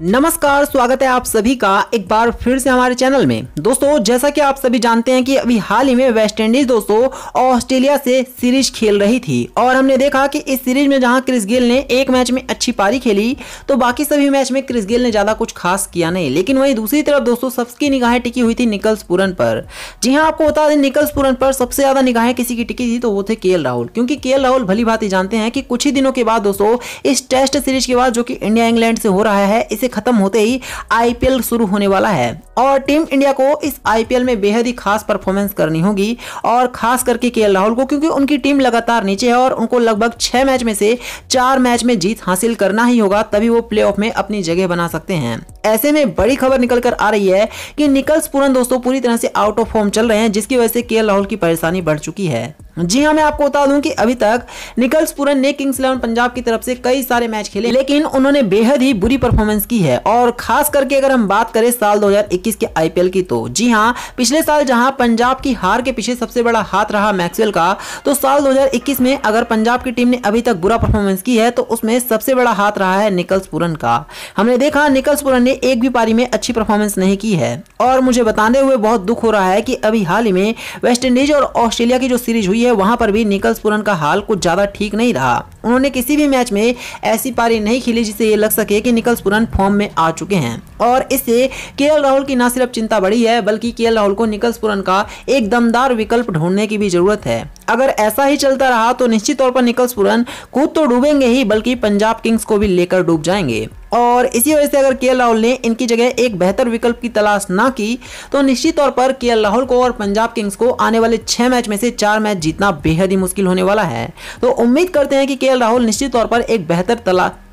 नमस्कार स्वागत है आप सभी का एक बार फिर से हमारे चैनल में दोस्तों जैसा कि आप सभी जानते हैं कि अभी हाल ही में वेस्ट इंडीज दोस्तों ऑस्ट्रेलिया से सीरीज खेल रही थी और हमने देखा कि इस सीरीज में जहां क्रिस गेल ने एक मैच में अच्छी पारी खेली तो बाकी सभी मैच में क्रिस गेल ने ज़्यादा कुछ खास किया नहीं लेकिन वही दूसरी तरफ दोस्तों सबकी निगाहें टिकी हुई थी निकल्स पूरन पर जी हाँ आपको बता दें निकल्स पूरन पर सबसे ज़्यादा निगाहें किसी की टिकी थी तो वो थे के राहुल क्योंकि के राहुल भली भांति जानते हैं कि कुछ ही दिनों के बाद दोस्तों इस टेस्ट सीरीज के बाद जो कि इंडिया इंग्लैंड से हो रहा है इसे से खत्म होते ही आईपीएल शुरू होने वाला है और टीम इंडिया को इस आईपीएल में बेहद ही खास परफॉर्मेंस करनी होगी और खास करके के राहुल को क्योंकि उनकी टीम लगातार नीचे है और उनको लगभग छह मैच में से चार मैच में जीत हासिल करना ही होगा तभी वो प्ले में अपनी जगह बना सकते हैं ऐसे में बड़ी खबर निकल कर आ रही है कि निकल्स पूरन दोस्तों पूरी तरह से आउट ऑफ फॉर्म चल रहे हैं जिसकी वजह से के राहुल की परेशानी बढ़ चुकी है जी हाँ मैं आपको बता दूं कि अभी तक निकल्स पूरन ने किंग्स इलेवन पंजाब की तरफ से कई सारे मैच खेले लेकिन उन्होंने बेहद ही बुरी परफॉर्मेंस की है और खास करके अगर हम बात करें साल 2021 के आईपीएल की तो जी हाँ पिछले साल जहां पंजाब की हार के पीछे सबसे बड़ा हाथ रहा मैक्सवेल का तो साल 2021 में अगर पंजाब की टीम ने अभी तक बुरा परफॉर्मेंस की है तो उसमें सबसे बड़ा हाथ रहा है निकल्स पूरन का हमने देखा निकल्स पूरन ने एक भी पारी में अच्छी परफॉर्मेंस नहीं की है और मुझे बताते हुए बहुत दुख हो रहा है कि अभी हाल ही में वेस्टइंडीज और ऑस्ट्रेलिया की जो सीरीज हुई है वहां पर भी निकल्स पुरन का हाल कुछ ज़्यादा ठीक नहीं रहा उन्होंने किसी भी मैच में ऐसी पारी नहीं खेली जिससे ये लग सके कि निकल्स पुरन फॉर्म में आ चुके हैं और इससे के राहुल की ना सिर्फ चिंता बढ़ी है बल्कि के राहुल को निकल्स पुरन का एक दमदार विकल्प ढूंढने की भी जरूरत है अगर ऐसा ही चलता रहा तो निश्चित तौर पर निकल्स पुरन खुद तो डूबेंगे ही बल्कि पंजाब किंग्स को भी लेकर डूब जाएंगे और इसी वजह से अगर के राहुल ने इनकी जगह एक बेहतर विकल्प की तलाश ना की तो निश्चित तौर पर के राहुल को और पंजाब किंग्स को आने वाले छह मैच में से चार मैच जीतना बेहद ही मुश्किल होने वाला है तो उम्मीद करते हैं कि के राहुल निश्चित तौर पर एक बेहतर तलाश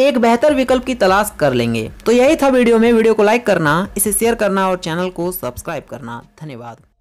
एक बेहतर विकल्प की तलाश कर लेंगे तो यही था वीडियो में वीडियो को लाइक करना इसे शेयर करना और चैनल को सब्सक्राइब करना धन्यवाद